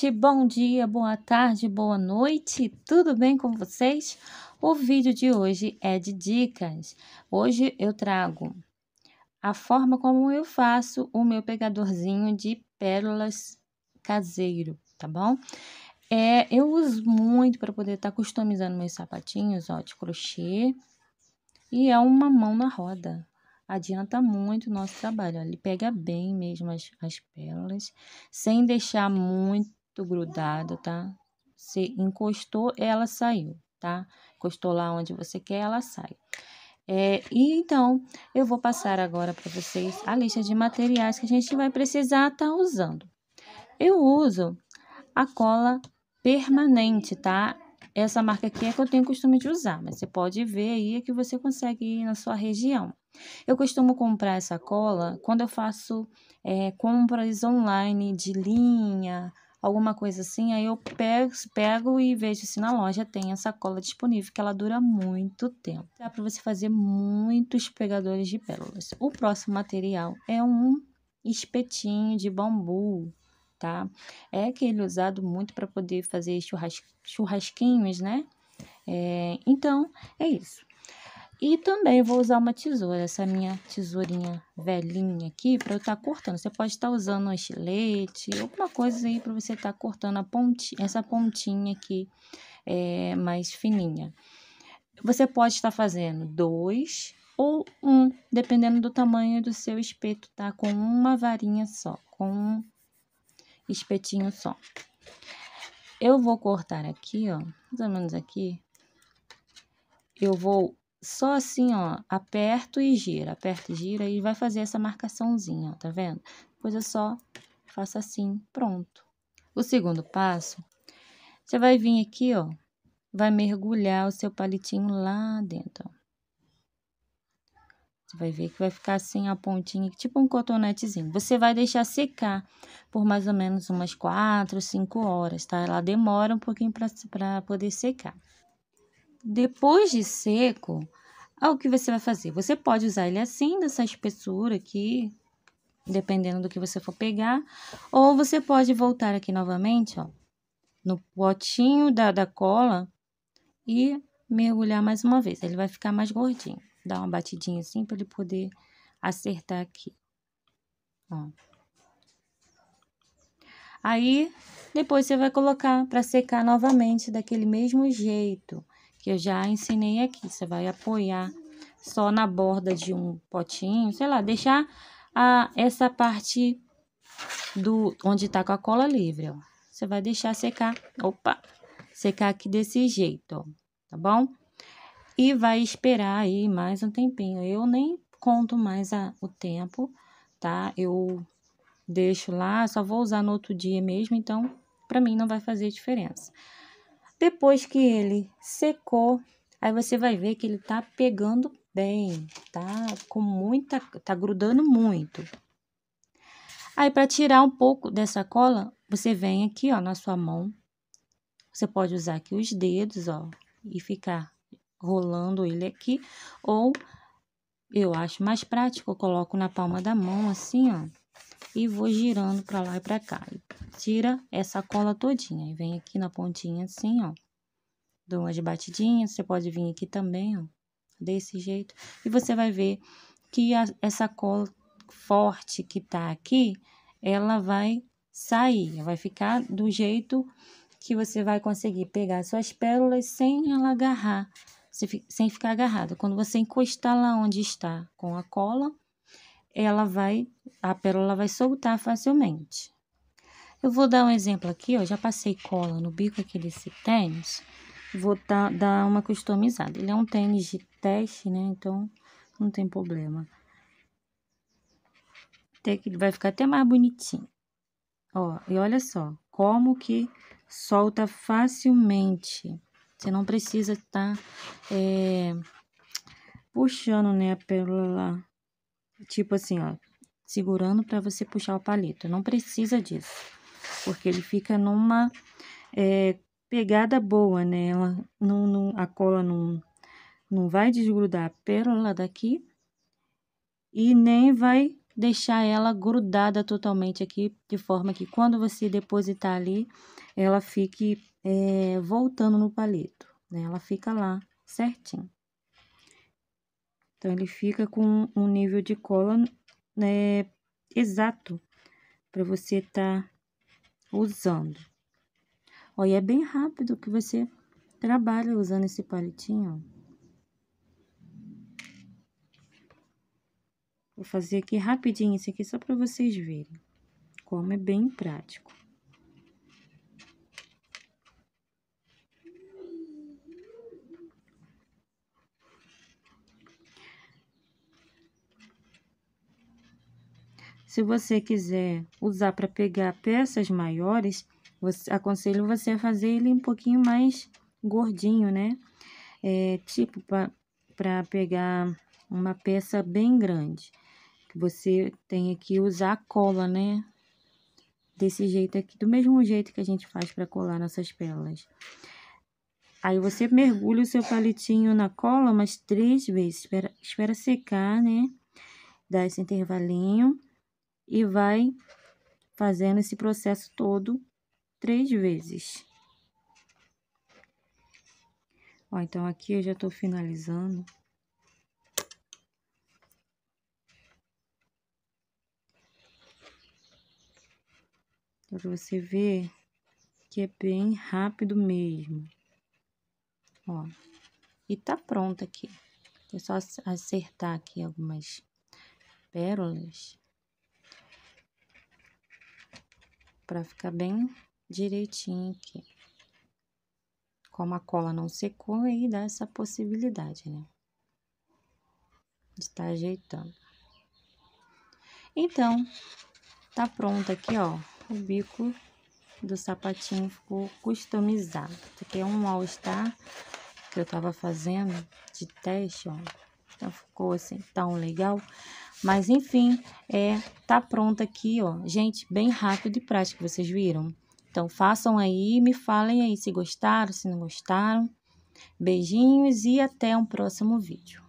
gente, bom dia, boa tarde, boa noite, tudo bem com vocês? O vídeo de hoje é de dicas. Hoje eu trago a forma como eu faço o meu pegadorzinho de pérolas caseiro, tá bom? É, eu uso muito para poder estar tá customizando meus sapatinhos, ó, de crochê. E é uma mão na roda, adianta muito o nosso trabalho. Ele pega bem mesmo as, as pérolas, sem deixar muito muito grudada, tá? Você encostou, ela saiu, tá? Encostou lá onde você quer, ela sai. É, e então, eu vou passar agora para vocês a lista de materiais que a gente vai precisar estar tá usando. Eu uso a cola permanente, tá? Essa marca aqui é que eu tenho costume de usar, mas você pode ver aí que você consegue ir na sua região. Eu costumo comprar essa cola quando eu faço é, compras online de linha, alguma coisa assim, aí eu pego, pego e vejo se na loja tem a sacola disponível, que ela dura muito tempo. Dá para você fazer muitos pegadores de pérolas. O próximo material é um espetinho de bambu, tá? É aquele usado muito para poder fazer churras, churrasquinhos, né? É, então, é isso. E também vou usar uma tesoura, essa minha tesourinha velhinha aqui, para eu estar tá cortando. Você pode estar tá usando um estilete, alguma coisa aí para você estar tá cortando a pontinha, essa pontinha aqui é, mais fininha. Você pode estar tá fazendo dois ou um, dependendo do tamanho do seu espeto, tá? Com uma varinha só, com um espetinho só. Eu vou cortar aqui, ó, mais ou menos aqui. Eu vou só assim, ó, aperto e gira, aperto e gira e vai fazer essa marcaçãozinha, ó, tá vendo? Depois eu só faço assim, pronto. O segundo passo, você vai vir aqui, ó, vai mergulhar o seu palitinho lá dentro, ó. Você vai ver que vai ficar assim a pontinha, tipo um cotonetezinho. Você vai deixar secar por mais ou menos umas 4, 5 horas, tá? Ela demora um pouquinho para poder secar. Depois de seco, ah, o que você vai fazer? Você pode usar ele assim, dessa espessura aqui, dependendo do que você for pegar. Ou você pode voltar aqui novamente, ó, no potinho da, da cola e mergulhar mais uma vez. Ele vai ficar mais gordinho. Dá uma batidinha assim para ele poder acertar aqui. Ó. Aí, depois você vai colocar para secar novamente daquele mesmo jeito que eu já ensinei aqui. Você vai apoiar só na borda de um potinho, sei lá, deixar a, essa parte do onde tá com a cola livre, ó. Você vai deixar secar, opa, secar aqui desse jeito, ó, tá bom? E vai esperar aí mais um tempinho. Eu nem conto mais a, o tempo, tá? Eu deixo lá, só vou usar no outro dia mesmo, então, pra mim não vai fazer diferença. Depois que ele secou, aí você vai ver que ele tá pegando bem, tá? Com muita, tá grudando muito. Aí, para tirar um pouco dessa cola, você vem aqui, ó, na sua mão. Você pode usar aqui os dedos, ó, e ficar rolando ele aqui. Ou, eu acho mais prático, eu coloco na palma da mão, assim, ó e vou girando para lá e para cá. Tira essa cola todinha e vem aqui na pontinha assim, ó. Dou umas batidinhas, você pode vir aqui também, ó, desse jeito. E você vai ver que a, essa cola forte que tá aqui, ela vai sair, vai ficar do jeito que você vai conseguir pegar suas pérolas sem ela agarrar, sem ficar agarrada. Quando você encostar lá onde está com a cola, ela vai, a pérola vai soltar facilmente. Eu vou dar um exemplo aqui, ó, já passei cola no bico aqui desse tênis, vou tá, dar uma customizada. Ele é um tênis de teste, né, então não tem problema. Até que ele vai ficar até mais bonitinho. Ó, e olha só, como que solta facilmente. Você não precisa estar tá, é, puxando, né, a pérola lá Tipo assim, ó, segurando para você puxar o palito. Não precisa disso, porque ele fica numa é, pegada boa, né? Ela não, não, a cola não, não vai desgrudar a pérola daqui e nem vai deixar ela grudada totalmente aqui, de forma que quando você depositar ali, ela fique é, voltando no palito, né? Ela fica lá certinho. Então, ele fica com um nível de cola né, exato para você estar tá usando. Ó, e é bem rápido que você trabalha usando esse palitinho. Vou fazer aqui rapidinho isso aqui é só para vocês verem como é bem prático. Se você quiser usar para pegar peças maiores, aconselho você a fazer ele um pouquinho mais gordinho, né? É, tipo, para pegar uma peça bem grande, que você tenha que usar a cola, né? Desse jeito aqui, do mesmo jeito que a gente faz para colar nossas pérolas. Aí você mergulha o seu palitinho na cola umas três vezes, espera, espera secar, né? Dá esse intervalinho e vai fazendo esse processo todo três vezes. Ó, então aqui eu já tô finalizando. Pra você ver que é bem rápido mesmo. Ó, e tá pronto aqui. É só acertar aqui algumas pérolas. para ficar bem direitinho aqui. Como a cola não secou, aí dá essa possibilidade, né? De estar tá ajeitando. Então, tá pronto aqui, ó, o bico do sapatinho ficou customizado. aqui é um all-star que eu tava fazendo de teste, ó tá? Ficou assim tão legal. Mas enfim, é tá pronta aqui, ó. Gente, bem rápido e prático, vocês viram? Então façam aí, me falem aí se gostaram, se não gostaram. Beijinhos e até um próximo vídeo.